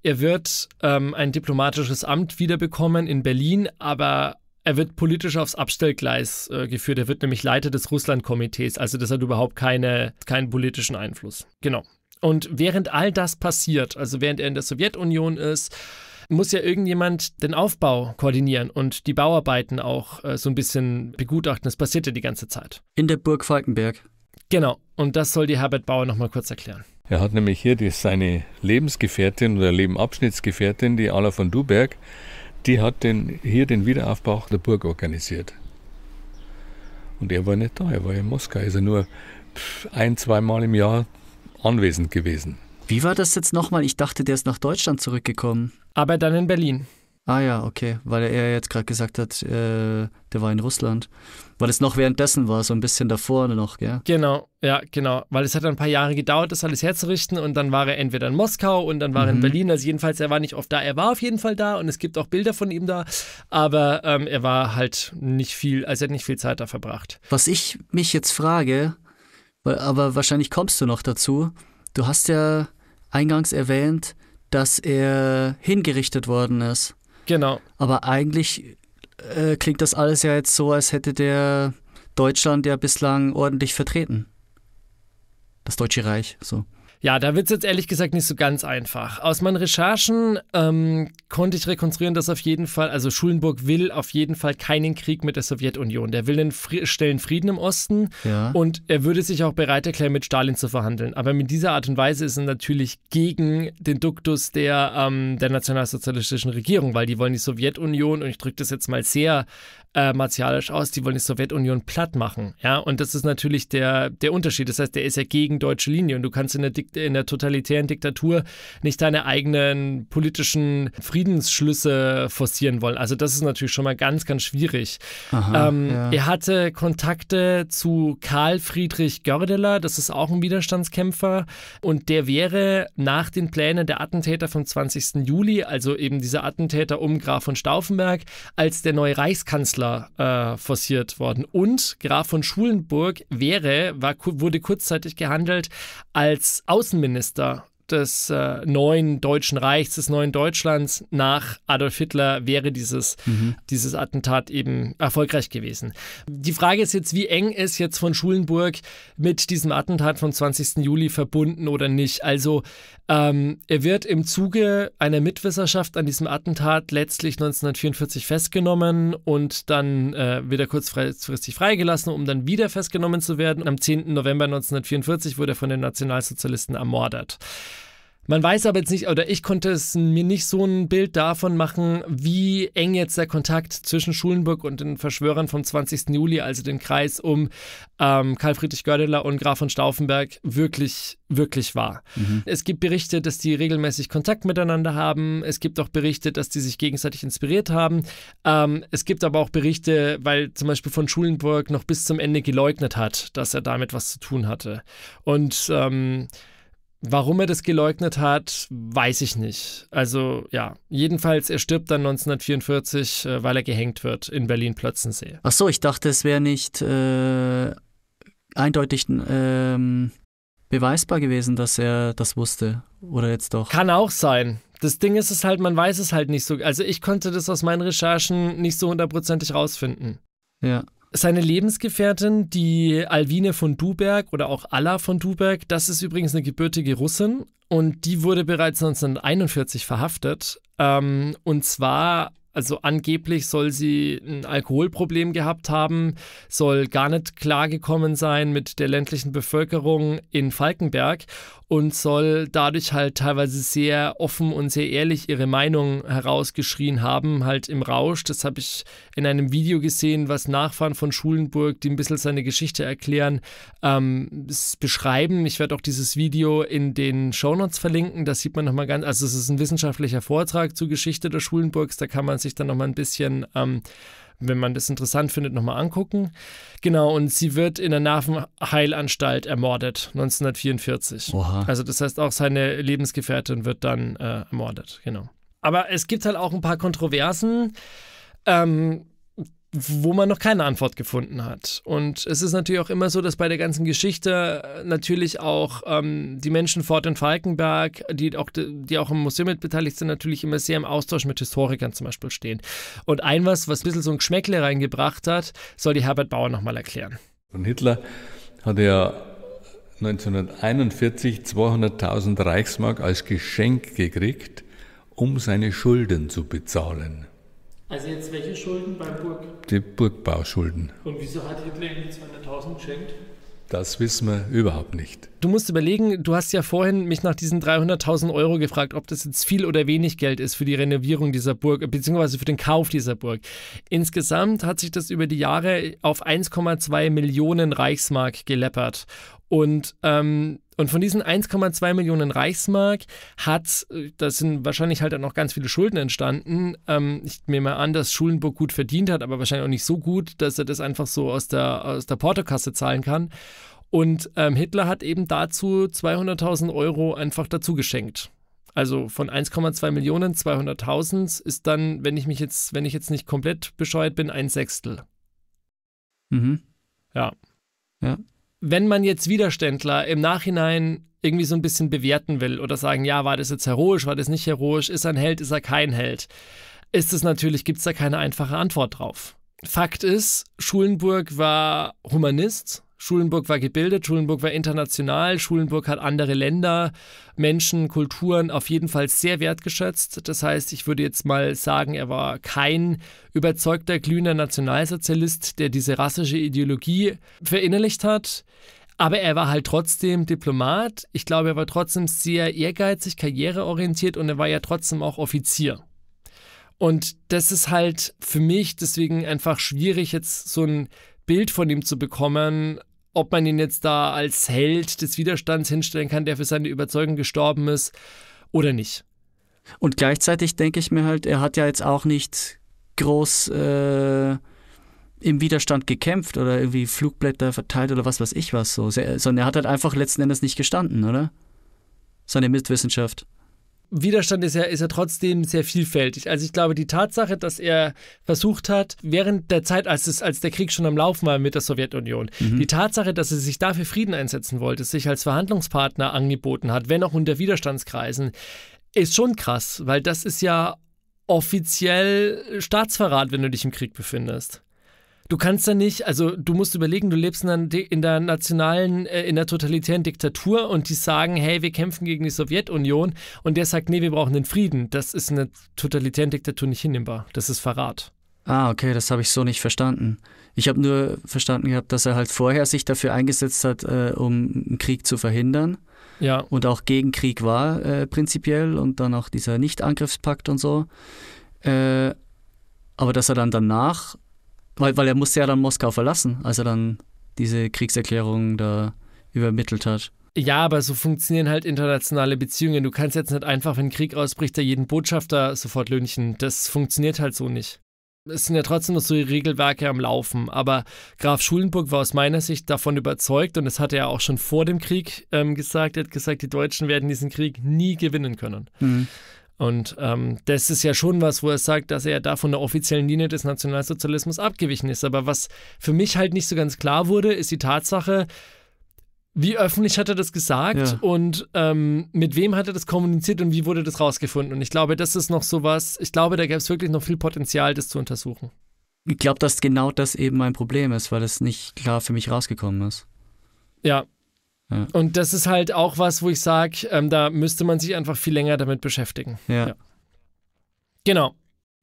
Speaker 3: er wird ähm, ein diplomatisches Amt wiederbekommen in Berlin, aber er wird politisch aufs Abstellgleis äh, geführt. Er wird nämlich Leiter des Russland-Komitees, Also das hat überhaupt keine, keinen politischen Einfluss. Genau. Und während all das passiert, also während er in der Sowjetunion ist, muss ja irgendjemand den Aufbau koordinieren und die Bauarbeiten auch äh, so ein bisschen begutachten. Das passierte die ganze Zeit. In der Burg Falkenberg. Genau, und das soll die Herbert Bauer nochmal kurz erklären.
Speaker 1: Er hat nämlich hier die, seine Lebensgefährtin oder Lebenabschnittsgefährtin, die Ala von Duberg, die hat den, hier den Wiederaufbau der Burg organisiert. Und er war nicht da, er war in Moskau, ist er nur ein, zweimal im Jahr anwesend gewesen. Wie war das jetzt nochmal? Ich dachte, der ist nach Deutschland
Speaker 4: zurückgekommen.
Speaker 3: Aber dann in Berlin. Ah ja, okay,
Speaker 4: weil er jetzt gerade gesagt hat, äh, der war in Russland. Weil es noch währenddessen war, so ein bisschen davor noch, gell?
Speaker 3: Genau, ja, genau. Weil es hat ein paar Jahre gedauert, das alles herzurichten und dann war er entweder in Moskau und dann war mhm. er in mhm. Berlin. Also jedenfalls, er war nicht oft da. Er war auf jeden Fall da und es gibt auch Bilder von ihm da, aber ähm, er war halt nicht viel, also er hat nicht viel Zeit da verbracht.
Speaker 4: Was ich mich jetzt frage, aber wahrscheinlich kommst du noch dazu, Du hast ja eingangs erwähnt, dass er hingerichtet worden ist. Genau. Aber eigentlich äh, klingt das alles ja jetzt so, als hätte der Deutschland ja bislang ordentlich vertreten. Das Deutsche Reich, so.
Speaker 3: Ja, da wird es jetzt ehrlich gesagt nicht so ganz einfach. Aus meinen Recherchen ähm, konnte ich rekonstruieren, dass auf jeden Fall, also Schulenburg will auf jeden Fall keinen Krieg mit der Sowjetunion. Der will einen Fri schnellen Frieden im Osten ja. und er würde sich auch bereit erklären, mit Stalin zu verhandeln. Aber mit dieser Art und Weise ist er natürlich gegen den Duktus der, ähm, der nationalsozialistischen Regierung, weil die wollen die Sowjetunion, und ich drücke das jetzt mal sehr äh, martialisch aus, die wollen die Sowjetunion platt machen. Ja, und das ist natürlich der, der Unterschied. Das heißt, der ist ja gegen deutsche Linie und du kannst in der, Dikt in der totalitären Diktatur nicht deine eigenen politischen Friedensschlüsse forcieren wollen. Also das ist natürlich schon mal ganz, ganz schwierig. Aha, ähm, ja. Er hatte Kontakte zu Karl Friedrich Gördeler, das ist auch ein Widerstandskämpfer und der wäre nach den Plänen der Attentäter vom 20. Juli, also eben dieser Attentäter um Graf von Stauffenberg, als der neue Reichskanzler Hitler äh, forciert worden. Und Graf von Schulenburg wäre, war, wurde kurzzeitig gehandelt als Außenminister des äh, neuen Deutschen Reichs, des neuen Deutschlands nach Adolf Hitler wäre dieses, mhm. dieses Attentat eben erfolgreich gewesen. Die Frage ist jetzt, wie eng ist jetzt von Schulenburg mit diesem Attentat vom 20. Juli verbunden oder nicht? Also ähm, er wird im Zuge einer Mitwisserschaft an diesem Attentat letztlich 1944 festgenommen und dann äh, wieder kurzfristig freigelassen, um dann wieder festgenommen zu werden. Am 10. November 1944 wurde er von den Nationalsozialisten ermordet. Man weiß aber jetzt nicht, oder ich konnte es mir nicht so ein Bild davon machen, wie eng jetzt der Kontakt zwischen Schulenburg und den Verschwörern vom 20. Juli, also den Kreis um ähm, Karl Friedrich Gördeler und Graf von Stauffenberg, wirklich, wirklich war. Mhm. Es gibt Berichte, dass die regelmäßig Kontakt miteinander haben. Es gibt auch Berichte, dass die sich gegenseitig inspiriert haben. Ähm, es gibt aber auch Berichte, weil zum Beispiel von Schulenburg noch bis zum Ende geleugnet hat, dass er damit was zu tun hatte. Und ähm, Warum er das geleugnet hat, weiß ich nicht. Also ja, jedenfalls, er stirbt dann 1944, äh, weil er gehängt wird in Berlin-Plötzensee.
Speaker 4: Ach so, ich dachte, es wäre nicht äh, eindeutig ähm,
Speaker 3: beweisbar gewesen, dass er das wusste. Oder jetzt doch. Kann auch sein. Das Ding ist es halt, man weiß es halt nicht so. Also ich konnte das aus meinen Recherchen nicht so hundertprozentig rausfinden. Ja. Seine Lebensgefährtin, die Alwine von Duberg oder auch Alla von Duberg, das ist übrigens eine gebürtige Russin und die wurde bereits 1941 verhaftet. Ähm, und zwar, also angeblich soll sie ein Alkoholproblem gehabt haben, soll gar nicht klargekommen sein mit der ländlichen Bevölkerung in Falkenberg und soll dadurch halt teilweise sehr offen und sehr ehrlich ihre Meinung herausgeschrien haben, halt im Rausch. Das habe ich in einem Video gesehen, was Nachfahren von Schulenburg, die ein bisschen seine Geschichte erklären, ähm, beschreiben. Ich werde auch dieses Video in den Shownotes verlinken. Das sieht man nochmal ganz, also es ist ein wissenschaftlicher Vortrag zur Geschichte der Schulenburgs, da kann man sich dann nochmal ein bisschen ähm, wenn man das interessant findet, nochmal angucken. Genau, und sie wird in der Nervenheilanstalt ermordet, 1944. Oha. Also das heißt, auch seine Lebensgefährtin wird dann äh, ermordet, genau. Aber es gibt halt auch ein paar Kontroversen. Ähm, wo man noch keine Antwort gefunden hat. Und es ist natürlich auch immer so, dass bei der ganzen Geschichte äh, natürlich auch ähm, die Menschen fort in Falkenberg, die auch, die auch im Museum mit beteiligt sind, natürlich immer sehr im Austausch mit Historikern zum Beispiel stehen. Und ein was, was ein bisschen so ein Geschmäckle reingebracht hat, soll die Herbert Bauer nochmal erklären.
Speaker 1: Und Hitler hat ja 1941 200.000 Reichsmark als Geschenk gekriegt, um seine Schulden zu bezahlen.
Speaker 3: Also jetzt welche Schulden beim Burg?
Speaker 1: Die Burgbauschulden.
Speaker 3: Und wieso hat Hitler ihm 200.000 geschenkt?
Speaker 1: Das wissen wir überhaupt
Speaker 3: nicht. Du musst überlegen, du hast ja vorhin mich nach diesen 300.000 Euro gefragt, ob das jetzt viel oder wenig Geld ist für die Renovierung dieser Burg, beziehungsweise für den Kauf dieser Burg. Insgesamt hat sich das über die Jahre auf 1,2 Millionen Reichsmark geleppert. Und, ähm, und von diesen 1,2 Millionen Reichsmark hat, äh, da sind wahrscheinlich halt dann noch ganz viele Schulden entstanden. Ähm, ich nehme mal an, dass Schulenburg gut verdient hat, aber wahrscheinlich auch nicht so gut, dass er das einfach so aus der, aus der Portokasse zahlen kann. Und ähm, Hitler hat eben dazu 200.000 Euro einfach dazu geschenkt. Also von 1,2 Millionen, 200.000 ist dann, wenn ich mich jetzt, wenn ich jetzt nicht komplett bescheuert bin, ein Sechstel. Mhm. Ja. Ja wenn man jetzt Widerständler im Nachhinein irgendwie so ein bisschen bewerten will oder sagen, ja, war das jetzt heroisch, war das nicht heroisch, ist er ein Held, ist er kein Held, ist es natürlich, gibt es da keine einfache Antwort drauf. Fakt ist, Schulenburg war Humanist, Schulenburg war gebildet, Schulenburg war international, Schulenburg hat andere Länder, Menschen, Kulturen auf jeden Fall sehr wertgeschätzt. Das heißt, ich würde jetzt mal sagen, er war kein überzeugter glühender Nationalsozialist, der diese rassische Ideologie verinnerlicht hat. Aber er war halt trotzdem Diplomat. Ich glaube, er war trotzdem sehr ehrgeizig, karriereorientiert und er war ja trotzdem auch Offizier. Und das ist halt für mich deswegen einfach schwierig, jetzt so ein Bild von ihm zu bekommen, ob man ihn jetzt da als Held des Widerstands hinstellen kann, der für seine Überzeugung gestorben ist oder nicht. Und gleichzeitig denke ich mir halt, er hat ja jetzt auch nicht groß äh,
Speaker 4: im Widerstand gekämpft oder irgendwie Flugblätter verteilt oder was weiß ich was so, sondern er hat halt einfach letzten Endes nicht gestanden, oder? Seine Mitwissenschaft.
Speaker 3: Widerstand ist ja, ist ja trotzdem sehr vielfältig. Also ich glaube, die Tatsache, dass er versucht hat, während der Zeit, als, es, als der Krieg schon am Laufen war mit der Sowjetunion, mhm. die Tatsache, dass er sich dafür Frieden einsetzen wollte, sich als Verhandlungspartner angeboten hat, wenn auch unter Widerstandskreisen, ist schon krass, weil das ist ja offiziell Staatsverrat, wenn du dich im Krieg befindest. Du kannst da nicht, also du musst überlegen, du lebst in der, nationalen, äh, in der totalitären Diktatur und die sagen, hey, wir kämpfen gegen die Sowjetunion und der sagt, nee, wir brauchen den Frieden. Das ist in der totalitären Diktatur nicht hinnehmbar. Das ist Verrat.
Speaker 4: Ah, okay, das habe ich so nicht verstanden. Ich habe nur verstanden gehabt, dass er halt vorher sich dafür eingesetzt hat, äh, um einen Krieg zu verhindern. Ja. Und auch gegen Krieg war äh, prinzipiell und dann auch dieser Nichtangriffspakt und so. Äh, aber dass er dann danach weil, weil er musste ja dann Moskau verlassen, als er dann diese Kriegserklärung da übermittelt hat.
Speaker 3: Ja, aber so funktionieren halt internationale Beziehungen. Du kannst jetzt nicht einfach, wenn Krieg ausbricht, da jeden Botschafter sofort lünchen. Das funktioniert halt so nicht. Es sind ja trotzdem noch so Regelwerke am Laufen. Aber Graf Schulenburg war aus meiner Sicht davon überzeugt, und das hat er auch schon vor dem Krieg ähm, gesagt, er hat gesagt, die Deutschen werden diesen Krieg nie gewinnen können. Mhm. Und ähm, das ist ja schon was, wo er sagt, dass er da von der offiziellen Linie des Nationalsozialismus abgewichen ist. Aber was für mich halt nicht so ganz klar wurde, ist die Tatsache, wie öffentlich hat er das gesagt ja. und ähm, mit wem hat er das kommuniziert und wie wurde das rausgefunden? Und ich glaube, das ist noch so was, ich glaube, da gäbe es wirklich noch viel Potenzial, das zu untersuchen.
Speaker 4: Ich glaube, dass genau das eben mein Problem ist, weil es nicht klar für mich rausgekommen ist.
Speaker 3: Ja, und das ist halt auch was, wo ich sage, ähm, da müsste man sich einfach viel länger damit beschäftigen. Ja. ja. Genau.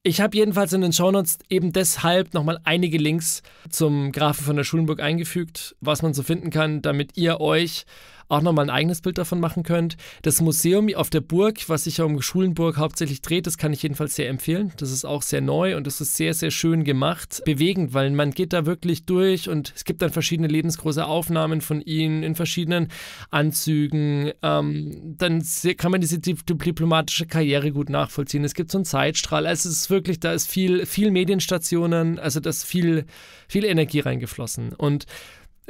Speaker 3: Ich habe jedenfalls in den Shownotes eben deshalb nochmal einige Links zum Grafen von der Schulenburg eingefügt, was man so finden kann, damit ihr euch auch nochmal ein eigenes Bild davon machen könnt. Das Museum auf der Burg, was sich ja um Schulenburg hauptsächlich dreht, das kann ich jedenfalls sehr empfehlen. Das ist auch sehr neu und das ist sehr, sehr schön gemacht. Bewegend, weil man geht da wirklich durch und es gibt dann verschiedene lebensgroße Aufnahmen von ihnen in verschiedenen Anzügen. Ähm, dann kann man diese diplomatische Karriere gut nachvollziehen. Es gibt so einen Zeitstrahl. Also es ist wirklich, da ist viel, viel Medienstationen, also da ist viel, viel Energie reingeflossen. Und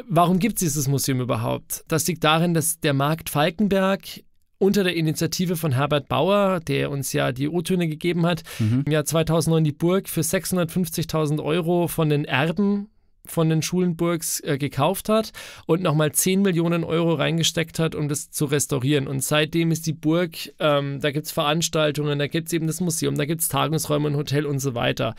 Speaker 3: Warum gibt es dieses Museum überhaupt? Das liegt darin, dass der Markt Falkenberg unter der Initiative von Herbert Bauer, der uns ja die O-Töne gegeben hat, mhm. im Jahr 2009 die Burg für 650.000 Euro von den Erben von den Schulenburgs äh, gekauft hat und nochmal 10 Millionen Euro reingesteckt hat, um das zu restaurieren. Und seitdem ist die Burg, ähm, da gibt es Veranstaltungen, da gibt es eben das Museum, da gibt es Tagungsräume, ein Hotel und so weiter.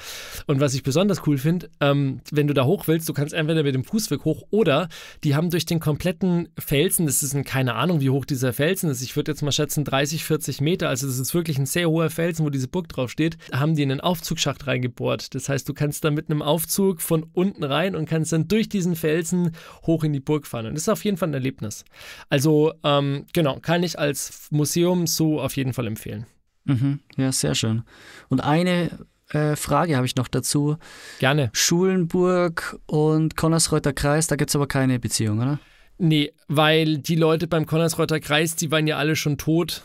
Speaker 3: Und was ich besonders cool finde, ähm, wenn du da hoch willst, du kannst entweder mit dem Fußweg hoch oder die haben durch den kompletten Felsen, das ist ein, keine Ahnung, wie hoch dieser Felsen ist, ich würde jetzt mal schätzen 30, 40 Meter, also das ist wirklich ein sehr hoher Felsen, wo diese Burg drauf steht, haben die in einen Aufzugschacht reingebohrt. Das heißt, du kannst da mit einem Aufzug von unten rein rein und kannst dann durch diesen Felsen hoch in die Burg fahren. Und das ist auf jeden Fall ein Erlebnis. Also ähm, genau, kann ich als Museum so auf jeden Fall empfehlen.
Speaker 4: Mhm. Ja, sehr schön. Und eine äh, Frage habe ich noch dazu. Gerne. Schulenburg und Konnersreuther Kreis, da gibt es aber keine Beziehung, oder?
Speaker 3: Nee, weil die Leute beim Konnersreuther Kreis, die waren ja alle schon tot,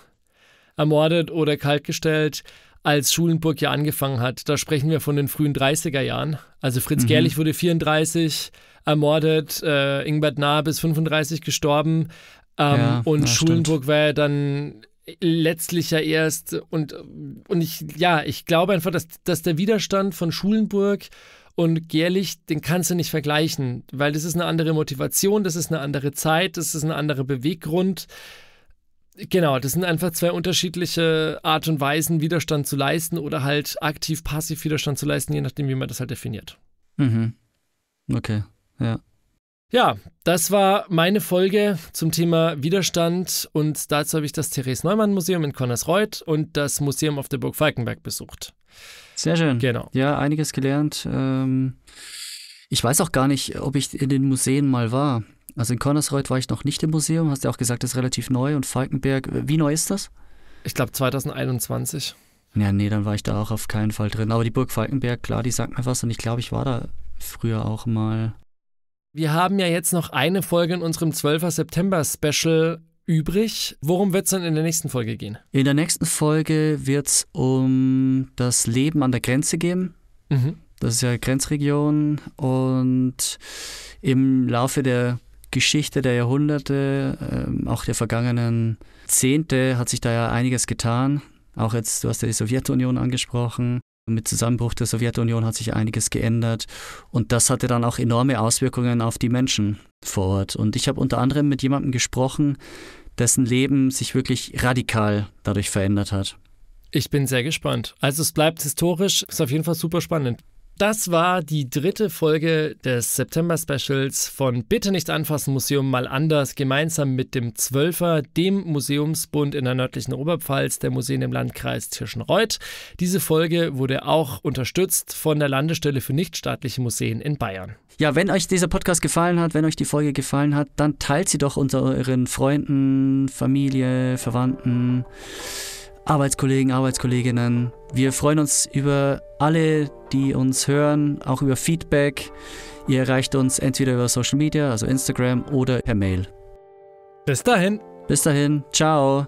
Speaker 3: ermordet oder kaltgestellt als Schulenburg ja angefangen hat. Da sprechen wir von den frühen 30er Jahren. Also Fritz mhm. Gerlich wurde 34 ermordet, äh, Ingbert Nahe bis 35 gestorben. Ähm, ja, und Schulenburg stimmt. war ja dann letztlich ja erst und, und ich, ja, ich glaube einfach, dass, dass der Widerstand von Schulenburg und Gerlich, den kannst du nicht vergleichen, weil das ist eine andere Motivation, das ist eine andere Zeit, das ist ein anderer Beweggrund. Genau, das sind einfach zwei unterschiedliche Art und Weisen, Widerstand zu leisten oder halt aktiv, passiv Widerstand zu leisten, je nachdem, wie man das halt definiert.
Speaker 4: Mhm. Okay, ja.
Speaker 3: Ja, das war meine Folge zum Thema Widerstand und dazu habe ich das Therese Neumann Museum in Konnersreuth und das Museum auf der Burg Falkenberg besucht. Sehr schön. Genau. Ja, einiges
Speaker 4: gelernt. Ähm, ich weiß auch gar nicht, ob ich in den Museen mal war. Also in Konnersreuth war ich noch nicht im Museum, hast ja auch gesagt, das ist relativ neu und Falkenberg, wie neu ist das? Ich glaube 2021. Ja, nee, dann war ich da auch auf keinen Fall drin. Aber die Burg Falkenberg, klar, die sagt mir was und ich glaube, ich war da früher auch mal.
Speaker 3: Wir haben ja jetzt noch eine Folge in unserem 12. September Special übrig. Worum wird es dann in der nächsten Folge gehen?
Speaker 4: In der nächsten Folge wird es um das Leben an der Grenze gehen. Mhm. Das ist ja Grenzregion und im Laufe der Geschichte der Jahrhunderte, ähm, auch der vergangenen Zehnte hat sich da ja einiges getan. Auch jetzt, du hast ja die Sowjetunion angesprochen. Mit Zusammenbruch der Sowjetunion hat sich einiges geändert und das hatte dann auch enorme Auswirkungen auf die Menschen vor Ort. Und ich habe unter anderem mit jemandem gesprochen, dessen Leben sich wirklich radikal dadurch verändert hat.
Speaker 3: Ich bin sehr gespannt. Also es bleibt historisch, ist auf jeden Fall super spannend. Das war die dritte Folge des September Specials von Bitte nicht anfassen Museum mal anders, gemeinsam mit dem Zwölfer, dem Museumsbund in der nördlichen Oberpfalz, der Museen im Landkreis Tirschenreuth. Diese Folge wurde auch unterstützt von der Landestelle für nichtstaatliche Museen in Bayern.
Speaker 4: Ja, wenn euch dieser Podcast gefallen hat, wenn euch die Folge gefallen hat, dann teilt sie doch unter euren Freunden, Familie, Verwandten. Arbeitskollegen, Arbeitskolleginnen. Wir freuen uns über alle, die uns hören, auch über Feedback. Ihr erreicht uns entweder über Social Media, also Instagram oder per Mail. Bis dahin. Bis dahin. Ciao.